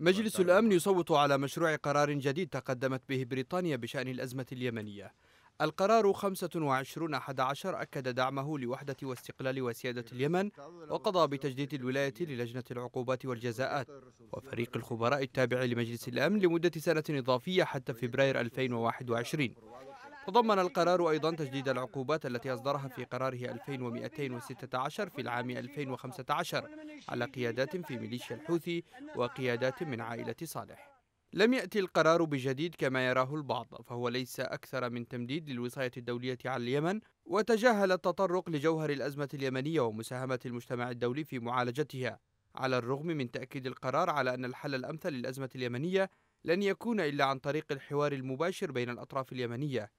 مجلس الأمن يصوت على مشروع قرار جديد تقدمت به بريطانيا بشأن الأزمة اليمنية القرار 25 11 أكد دعمه لوحدة واستقلال وسيادة اليمن وقضى بتجديد الولاية للجنة العقوبات والجزاءات وفريق الخبراء التابع لمجلس الأمن لمدة سنة إضافية حتى فبراير 2021 تضمن القرار أيضا تجديد العقوبات التي أصدرها في قراره 2216 في العام 2015 على قيادات في ميليشيا الحوثي وقيادات من عائلة صالح لم يأتي القرار بجديد كما يراه البعض فهو ليس أكثر من تمديد للوصاية الدولية على اليمن وتجاهل التطرق لجوهر الأزمة اليمنية ومساهمة المجتمع الدولي في معالجتها على الرغم من تأكيد القرار على أن الحل الأمثل للأزمة اليمنية لن يكون إلا عن طريق الحوار المباشر بين الأطراف اليمنية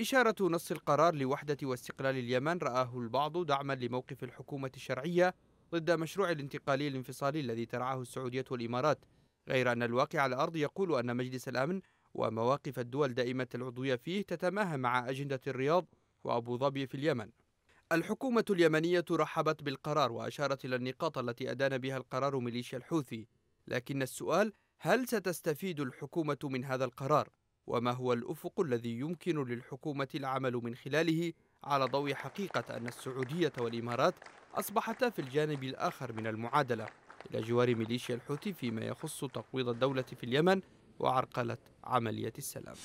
إشارة نص القرار لوحدة واستقلال اليمن رآه البعض دعما لموقف الحكومة الشرعية ضد مشروع الانتقالي الانفصالي الذي ترعاه السعودية والإمارات غير أن الواقع على الأرض يقول أن مجلس الأمن ومواقف الدول دائمة العضوية فيه تتماهى مع أجندة الرياض وأبو ظبي في اليمن الحكومة اليمنية رحبت بالقرار وأشارت إلى النقاط التي أدان بها القرار ميليشيا الحوثي لكن السؤال هل ستستفيد الحكومة من هذا القرار؟ وما هو الأفق الذي يمكن للحكومة العمل من خلاله على ضوء حقيقة أن السعودية والإمارات أصبحتا في الجانب الآخر من المعادلة إلى جوار ميليشيا الحوثي فيما يخص تقويض الدولة في اليمن وعرقلة عملية السلام